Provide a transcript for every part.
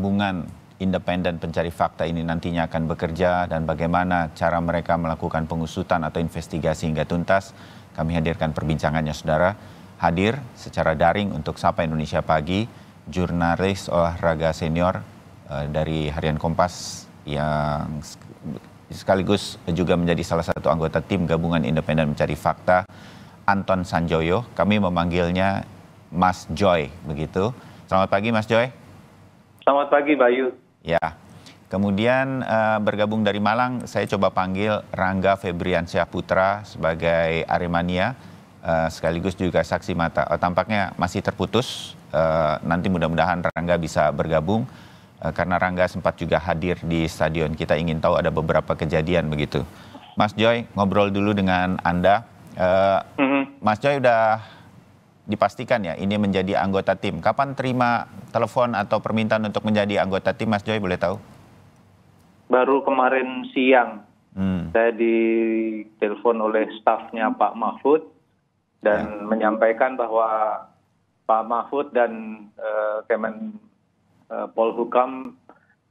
Gabungan independen pencari fakta ini nantinya akan bekerja dan bagaimana cara mereka melakukan pengusutan atau investigasi hingga tuntas. Kami hadirkan perbincangannya saudara. Hadir secara daring untuk Sapa Indonesia Pagi, jurnalis olahraga senior eh, dari Harian Kompas yang sekaligus juga menjadi salah satu anggota tim gabungan independen mencari fakta Anton Sanjoyo. Kami memanggilnya Mas Joy begitu. Selamat pagi Mas Joy. Selamat pagi, Bayu. Ya. Kemudian uh, bergabung dari Malang, saya coba panggil Rangga Febrian Putra sebagai Aremania, uh, sekaligus juga saksi mata. Oh, tampaknya masih terputus, uh, nanti mudah-mudahan Rangga bisa bergabung, uh, karena Rangga sempat juga hadir di stadion. Kita ingin tahu ada beberapa kejadian begitu. Mas Joy, ngobrol dulu dengan Anda. Uh, mm -hmm. Mas Joy udah dipastikan ya ini menjadi anggota tim. Kapan terima telepon atau permintaan untuk menjadi anggota tim Mas Joy boleh tahu? Baru kemarin siang hmm. saya ditelepon oleh stafnya Pak Mahfud dan ya. menyampaikan bahwa Pak Mahfud dan uh, Kemen uh, Polhukam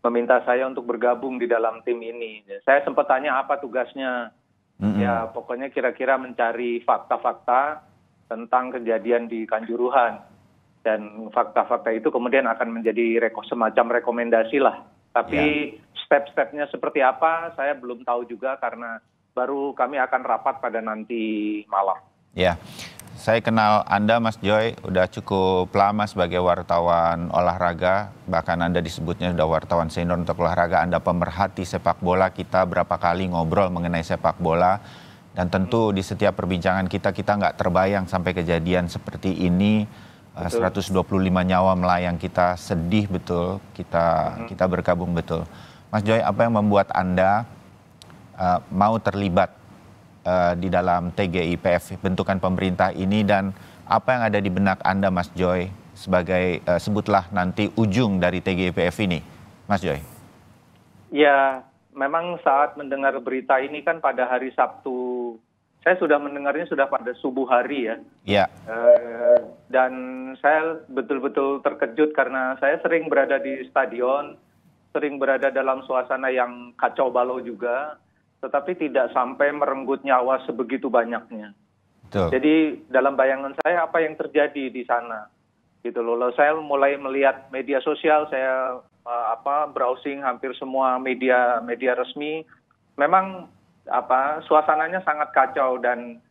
meminta saya untuk bergabung di dalam tim ini. Saya sempat tanya apa tugasnya. Mm -hmm. Ya pokoknya kira-kira mencari fakta-fakta tentang kejadian di Kanjuruhan dan fakta-fakta itu kemudian akan menjadi reko semacam rekomendasi lah. Tapi ya. step-stepnya seperti apa saya belum tahu juga karena baru kami akan rapat pada nanti malam. Ya, saya kenal Anda Mas Joy udah cukup lama sebagai wartawan olahraga, bahkan Anda disebutnya sudah wartawan senior untuk olahraga, Anda pemerhati sepak bola, kita berapa kali ngobrol mengenai sepak bola dan tentu hmm. di setiap perbincangan kita, kita nggak terbayang sampai kejadian seperti ini. Eh, betul. 125 nyawa melayang kita sedih betul kita hmm. kita berkabung betul Mas Joy apa yang membuat anda uh, mau terlibat uh, di dalam TGIPF bentukan pemerintah ini dan apa yang ada di benak anda Mas Joy sebagai uh, sebutlah nanti ujung dari TGIPF ini Mas Joy Ya memang saat mendengar berita ini kan pada hari Sabtu saya sudah mendengarnya sudah pada subuh hari ya. Uh, dan saya betul-betul terkejut karena saya sering berada di stadion, sering berada dalam suasana yang kacau balau juga, tetapi tidak sampai merenggut nyawa sebegitu banyaknya. Betul. Jadi dalam bayangan saya apa yang terjadi di sana gitu loh. Lalu saya mulai melihat media sosial, saya uh, apa browsing hampir semua media media resmi. Memang apa suasananya sangat kacau dan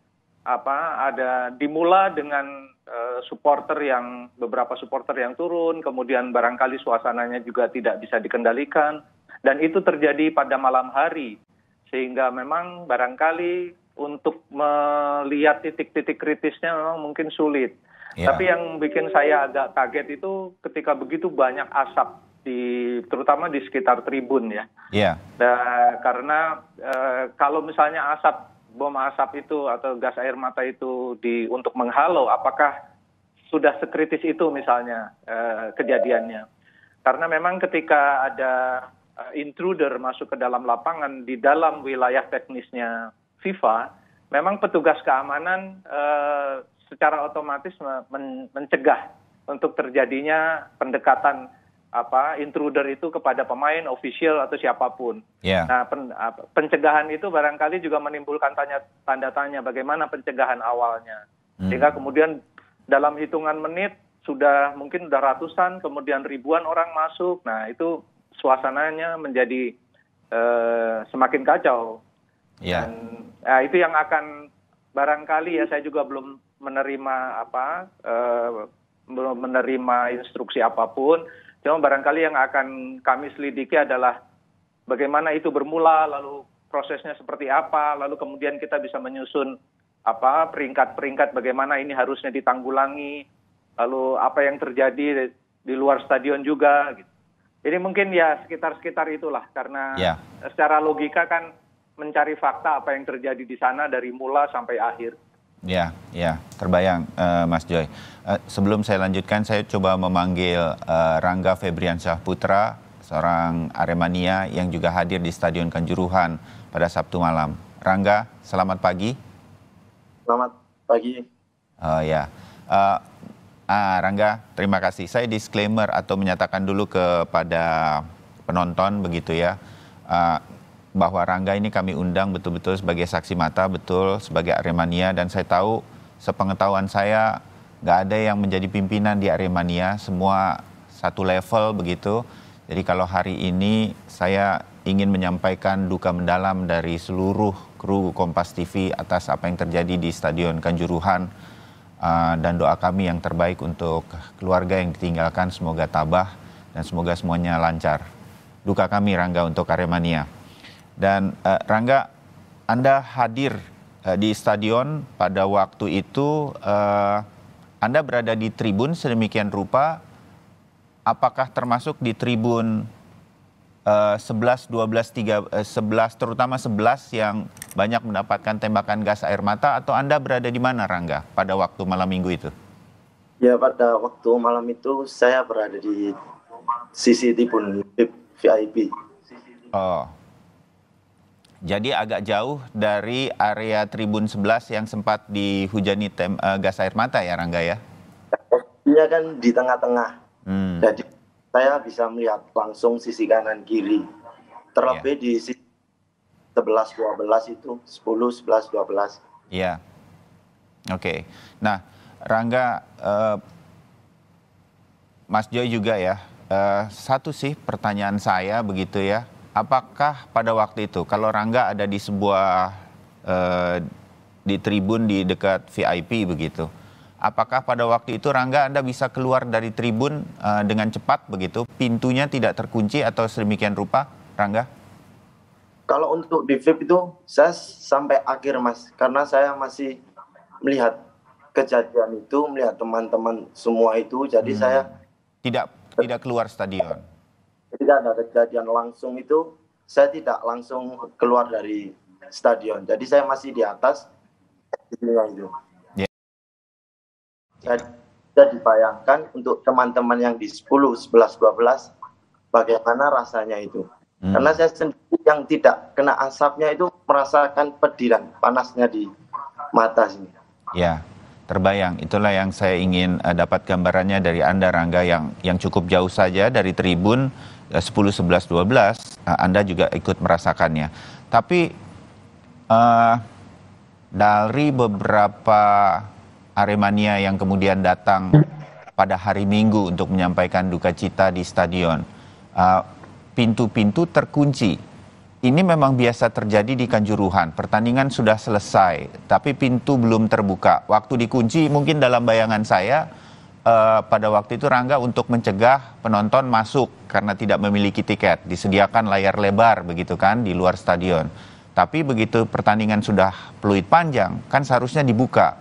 apa ada dimula dengan uh, supporter yang beberapa supporter yang turun kemudian barangkali suasananya juga tidak bisa dikendalikan dan itu terjadi pada malam hari sehingga memang barangkali untuk melihat titik-titik kritisnya memang mungkin sulit. Ya. Tapi yang bikin saya agak kaget itu ketika begitu banyak asap di terutama di sekitar tribun ya. Iya. Yeah. karena e, kalau misalnya asap bom asap itu atau gas air mata itu di untuk menghalau apakah sudah sekritis itu misalnya e, kejadiannya. Karena memang ketika ada eh, intruder masuk ke dalam lapangan di dalam wilayah teknisnya FIFA, memang petugas keamanan e, secara otomatis mencegah untuk terjadinya pendekatan apa intruder itu kepada pemain, official atau siapapun. Yeah. Nah, pen, pencegahan itu barangkali juga menimbulkan tanya, tanda tanya bagaimana pencegahan awalnya. Hmm. Sehingga kemudian dalam hitungan menit sudah mungkin sudah ratusan, kemudian ribuan orang masuk. Nah, itu suasananya menjadi uh, semakin kacau. Yeah. Dan nah, itu yang akan barangkali ya saya juga belum menerima apa uh, belum menerima instruksi apapun Cuma barangkali yang akan kami selidiki adalah bagaimana itu bermula, lalu prosesnya seperti apa, lalu kemudian kita bisa menyusun apa peringkat-peringkat bagaimana ini harusnya ditanggulangi, lalu apa yang terjadi di luar stadion juga. Gitu. Jadi mungkin ya sekitar-sekitar itulah karena yeah. secara logika kan mencari fakta apa yang terjadi di sana dari mula sampai akhir. Ya, ya, terbayang uh, Mas Joy. Uh, sebelum saya lanjutkan, saya coba memanggil uh, Rangga Febriansyah Putra, seorang Aremania yang juga hadir di Stadion Kanjuruhan pada Sabtu malam. Rangga, selamat pagi. Selamat pagi. Oh uh, ya, uh, ah, Rangga, terima kasih. Saya disclaimer atau menyatakan dulu kepada penonton begitu ya. Uh, bahwa Rangga ini kami undang betul-betul sebagai saksi mata, betul sebagai Aremania dan saya tahu sepengetahuan saya nggak ada yang menjadi pimpinan di Aremania, semua satu level begitu. Jadi kalau hari ini saya ingin menyampaikan duka mendalam dari seluruh kru Kompas TV atas apa yang terjadi di Stadion Kanjuruhan ah, dan doa kami yang terbaik untuk keluarga yang ditinggalkan semoga tabah dan semoga semuanya lancar. Duka kami Rangga untuk Aremania. Dan uh, Rangga, Anda hadir uh, di stadion pada waktu itu, uh, Anda berada di tribun sedemikian rupa, apakah termasuk di tribun uh, 11, 12, 3, uh, 11, terutama 11 yang banyak mendapatkan tembakan gas air mata, atau Anda berada di mana Rangga pada waktu malam minggu itu? Ya pada waktu malam itu saya berada di sisi tribun VIP. Oh, jadi agak jauh dari area Tribun 11 yang sempat dihujani tem, uh, gas air mata ya Rangga ya? Posisinya eh, kan di tengah-tengah. Hmm. Jadi saya bisa melihat langsung sisi kanan kiri. Terlebih yeah. di sisi 11 12 itu 10 11 12. Iya. Yeah. Oke. Okay. Nah, Rangga uh, Mas Joy juga ya. Uh, satu sih pertanyaan saya begitu ya uh, apakah pada waktu itu kalau Rangga ada di sebuah uh, di tribun di dekat VIP begitu, apakah pada waktu itu Rangga Anda bisa keluar dari tribun uh, dengan cepat begitu, pintunya tidak terkunci atau sedemikian rupa, Rangga? Kalau untuk di VIP itu saya sampai akhir mas, karena saya masih melihat kejadian itu, melihat teman-teman semua itu, jadi hmm. saya tidak tidak keluar stadion ketika ada kejadian langsung itu saya tidak langsung keluar dari stadion jadi saya masih di atas gedungnya itu yeah. saya, dibayangkan untuk teman-teman yang di 10, 11, 12 bagaimana rasanya itu hmm. karena saya sendiri yang tidak kena asapnya itu merasakan pediran panasnya di mata sini ya terbayang. Itulah yang saya ingin eh, dapat gambarannya dari Anda Rangga yang yang cukup jauh saja dari tribun 10, 11, 12, Anda juga ikut merasakannya. Tapi uh, dari beberapa Aremania yang kemudian datang pada hari Minggu untuk menyampaikan duka cita di stadion, eh, pintu-pintu uh, terkunci. Ini memang biasa terjadi di Kanjuruhan. Pertandingan sudah selesai, tapi pintu belum terbuka. Waktu dikunci, mungkin dalam bayangan saya uh, pada waktu itu Rangga untuk mencegah penonton masuk karena tidak memiliki tiket. Disediakan layar lebar begitu kan di luar stadion. Tapi begitu pertandingan sudah peluit panjang, kan seharusnya dibuka.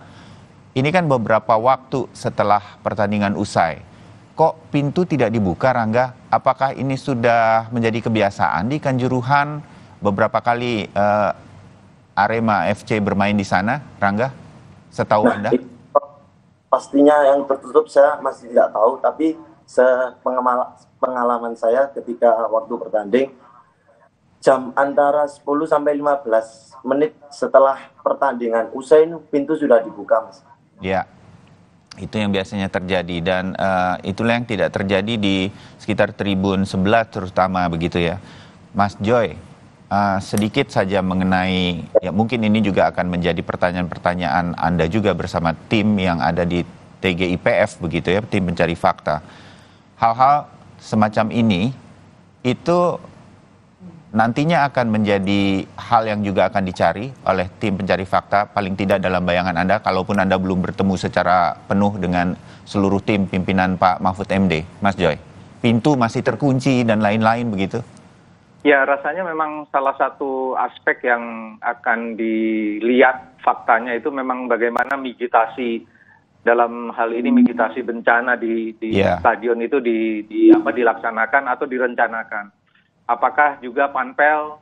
Ini kan beberapa waktu setelah pertandingan usai. Kok pintu tidak dibuka Rangga? Apakah ini sudah menjadi kebiasaan di Kanjuruhan beberapa kali uh, Arema FC bermain di sana, Rangga? Setahu nah, Anda? pastinya yang tertutup saya masih tidak tahu tapi pengalaman saya ketika waktu bertanding jam antara 10 sampai 15 menit setelah pertandingan usai pintu sudah dibuka mas. Ya. Itu yang biasanya terjadi dan uh, itulah yang tidak terjadi di sekitar tribun sebelah terutama begitu ya. Mas Joy, uh, sedikit saja mengenai ya mungkin ini juga akan menjadi pertanyaan-pertanyaan Anda juga bersama tim yang ada di TGIPF begitu ya, tim pencari fakta. Hal-hal semacam ini itu nantinya akan menjadi hal yang juga akan dicari oleh tim pencari fakta paling tidak dalam bayangan Anda kalaupun Anda belum bertemu secara penuh dengan seluruh tim pimpinan Pak Mahfud MD. Mas Joy, pintu masih terkunci dan lain-lain begitu ya rasanya memang salah satu aspek yang akan dilihat faktanya itu memang bagaimana migitasi dalam hal ini mitigasi bencana di, di yeah. stadion itu di, di apa dilaksanakan atau direncanakan. Apakah juga panpel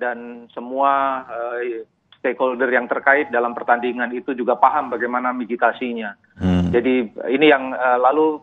dan semua uh, stakeholder yang terkait dalam pertandingan itu juga paham bagaimana mitigasinya. Hmm. Jadi ini yang uh, lalu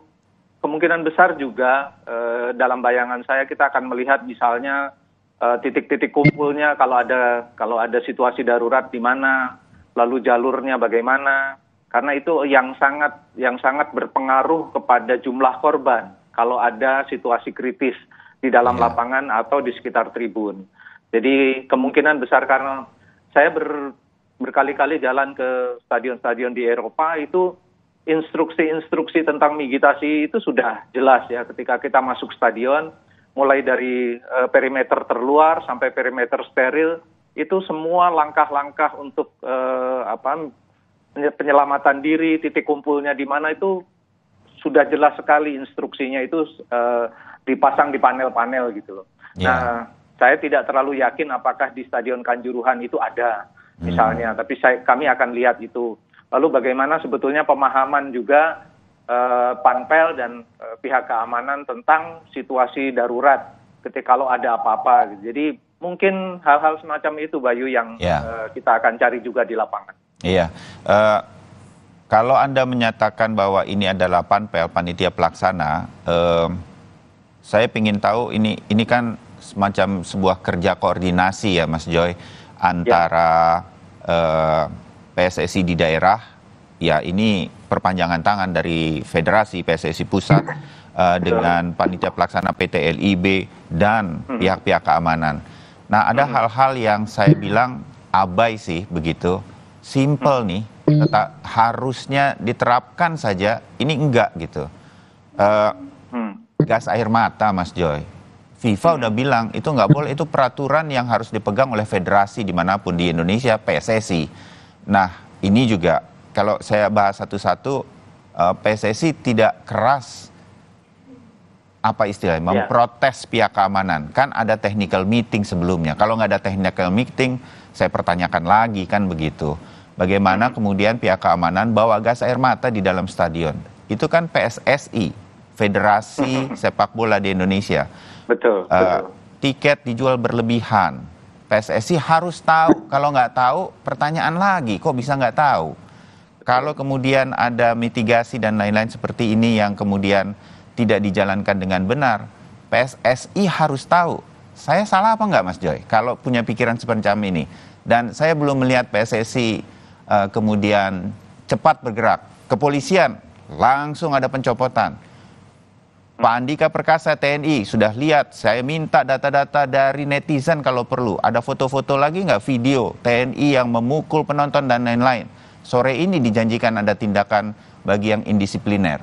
kemungkinan besar juga uh, Eh, dalam bayangan saya kita akan melihat misalnya eh, titik-titik kumpulnya kalau ada kalau ada situasi darurat di mana, lalu jalurnya bagaimana. Karena itu yang sangat yang sangat berpengaruh kepada jumlah korban kalau ada situasi kritis di dalam iya. lapangan atau di sekitar tribun. Jadi kemungkinan besar karena saya ber, berkali-kali jalan ke stadion-stadion di Eropa itu instruksi-instruksi tentang migitasi itu sudah jelas ya ketika kita masuk stadion mulai dari e, perimeter terluar sampai perimeter steril itu semua langkah-langkah untuk e, apa penyelamatan diri titik kumpulnya di mana itu sudah jelas sekali instruksinya itu e, dipasang di panel-panel gitu loh. Yeah. Nah, saya tidak terlalu yakin apakah di Stadion Kanjuruhan itu ada hmm. misalnya, hmm. tapi saya kami akan lihat itu. Lalu bagaimana sebetulnya pemahaman juga eh, panpel dan eh, pihak keamanan tentang situasi darurat ketika kalau ada apa-apa. Gitu. Jadi mungkin hal-hal semacam itu Bayu yang yeah. eh, kita akan cari juga di lapangan. Iya. Uh, kalau Anda menyatakan bahwa ini adalah panpel panitia pelaksana, eh, saya ingin tahu ini ini kan semacam sebuah kerja koordinasi ya Mas Joy ya. antara ya. Eh, PSSI di daerah ya ini perpanjangan tangan dari Federasi PSSI pusat uh, dengan panitia pelaksana PT LIB dan hmm. pihak-pihak keamanan. Nah, ada hmm. hal-hal yang saya bilang abai sih begitu. Simple nih, tetap harusnya diterapkan saja. Ini enggak gitu. Uh, gas air mata, Mas Joy. FIFA udah bilang itu nggak boleh, itu peraturan yang harus dipegang oleh federasi dimanapun di Indonesia, PSSI. Nah, ini juga kalau saya bahas satu-satu eh, PSSI tidak keras apa istilahnya ya. memprotes pihak keamanan kan ada technical meeting sebelumnya kalau nggak ada technical meeting saya pertanyakan lagi kan begitu bagaimana kemudian pihak keamanan bawa gas air mata di dalam stadion itu kan PSSI Federasi Sepak Bola di Indonesia betul, uh, betul. tiket dijual berlebihan PSSI harus tahu. Kalau nggak tahu, pertanyaan lagi, kok bisa nggak tahu? Kalau kemudian ada mitigasi dan lain-lain seperti ini yang kemudian tidak dijalankan dengan benar, PSSI harus tahu. Saya salah apa nggak, Mas Joy? Kalau punya pikiran seperti ini, dan saya belum melihat PSSI uh, eh, kemudian cepat bergerak. Kepolisian langsung ada pencopotan Pak Andika Perkasa TNI sudah lihat saya minta data-data dari netizen kalau perlu ada foto-foto lagi nggak video TNI yang memukul penonton dan lain-lain sore ini dijanjikan ada tindakan bagi yang indisipliner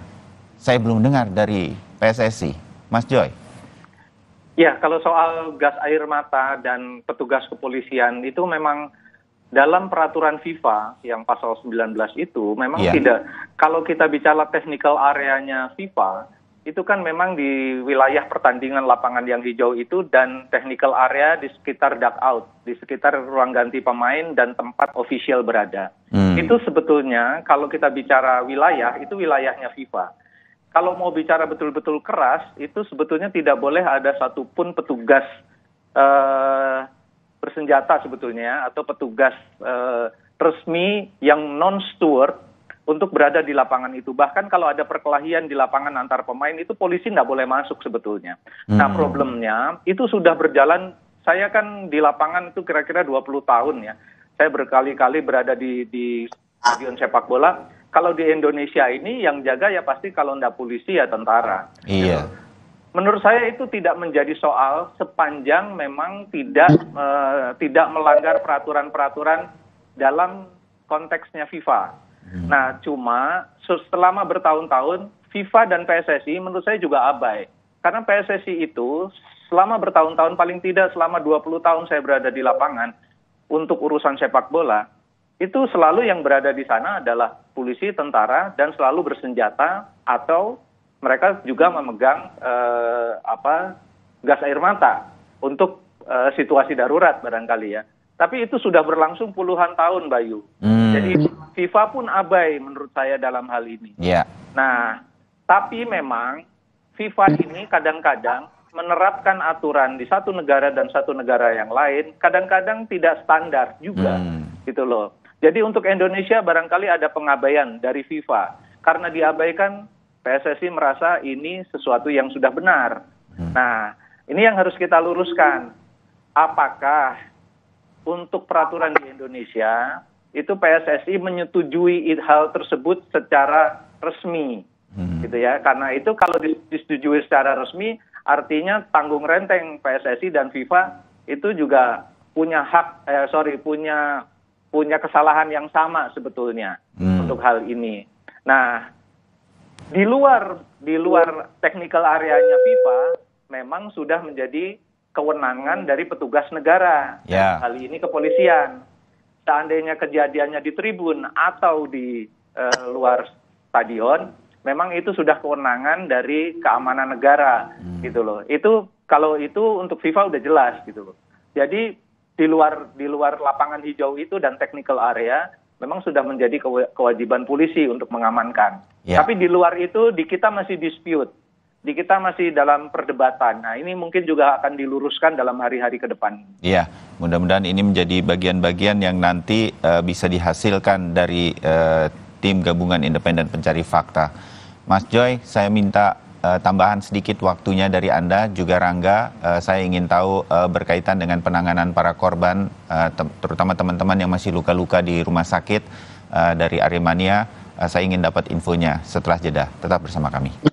saya belum dengar dari PSSI Mas Joy Ya kalau soal gas air mata dan petugas kepolisian itu memang dalam peraturan FIFA yang pasal 19 itu memang ya. tidak kalau kita bicara technical areanya FIFA itu kan memang di wilayah pertandingan lapangan yang hijau itu dan technical area di sekitar dugout, di sekitar ruang ganti pemain dan tempat official berada. Hmm. Itu sebetulnya kalau kita bicara wilayah, itu wilayahnya FIFA. Kalau mau bicara betul-betul keras, itu sebetulnya tidak boleh ada satupun petugas uh, bersenjata sebetulnya ya, atau petugas uh, resmi yang non-steward untuk berada di lapangan itu. Bahkan kalau ada perkelahian di lapangan antar pemain itu polisi nggak boleh masuk sebetulnya. Nah, hmm. Nah problemnya itu sudah berjalan, saya kan di lapangan itu kira-kira 20 tahun ya. Saya berkali-kali berada di, di stadion sepak bola. Kalau di Indonesia ini yang jaga ya pasti kalau nggak polisi ya tentara. Iya. Menurut saya itu tidak menjadi soal sepanjang memang tidak uh, tidak melanggar peraturan-peraturan dalam konteksnya FIFA. Hmm. nah cuma selama bertahun-tahun fifa dan pssi menurut saya juga abai karena pssi itu selama bertahun-tahun paling tidak selama 20 tahun saya berada di lapangan untuk urusan sepak bola itu selalu yang berada di sana adalah polisi, tentara dan selalu bersenjata atau mereka juga memegang eh, apa gas air mata untuk eh, situasi darurat barangkali ya. Tapi itu sudah berlangsung puluhan tahun, Bayu. Hmm. Jadi FIFA pun abai menurut saya dalam hal ini. Yeah. Nah, tapi memang FIFA ini kadang-kadang menerapkan aturan di satu negara dan satu negara yang lain kadang-kadang tidak standar juga hmm. gitu loh. Jadi untuk Indonesia barangkali ada pengabaian dari FIFA karena diabaikan PSSI merasa ini sesuatu yang sudah benar. Hmm. Nah, ini yang harus kita luruskan. Apakah untuk peraturan di Indonesia itu PSSI menyetujui hal tersebut secara resmi hmm. gitu ya karena itu kalau disetujui secara resmi artinya tanggung renteng PSSI dan FIFA itu juga punya hak eh, sorry punya punya kesalahan yang sama sebetulnya hmm. untuk hal ini nah di luar di luar iya. technical areanya FIFA memang sudah menjadi kewenangan dari petugas negara. Yeah. Kali ini kepolisian. Seandainya kejadiannya di tribun atau di uh, luar stadion, memang itu sudah kewenangan dari keamanan negara hmm. gitu loh. Itu kalau itu untuk FIFA udah jelas gitu loh. Jadi di luar di luar lapangan hijau itu dan technical area memang sudah menjadi kewajiban polisi untuk mengamankan. Yeah. Tapi di luar itu di kita masih dispute di kita masih dalam perdebatan. Nah, ini mungkin juga akan diluruskan dalam hari-hari ke depan. Iya, mudah-mudahan ini menjadi bagian-bagian yang nanti uh, bisa dihasilkan dari uh, tim gabungan independen pencari fakta. Mas Joy, saya minta uh, tambahan sedikit waktunya dari Anda juga Rangga. Uh, saya ingin tahu uh, berkaitan dengan penanganan para korban uh, te terutama teman-teman yang masih luka-luka di rumah sakit uh, dari Aremania. Uh, saya ingin dapat infonya setelah jeda. Tetap bersama kami.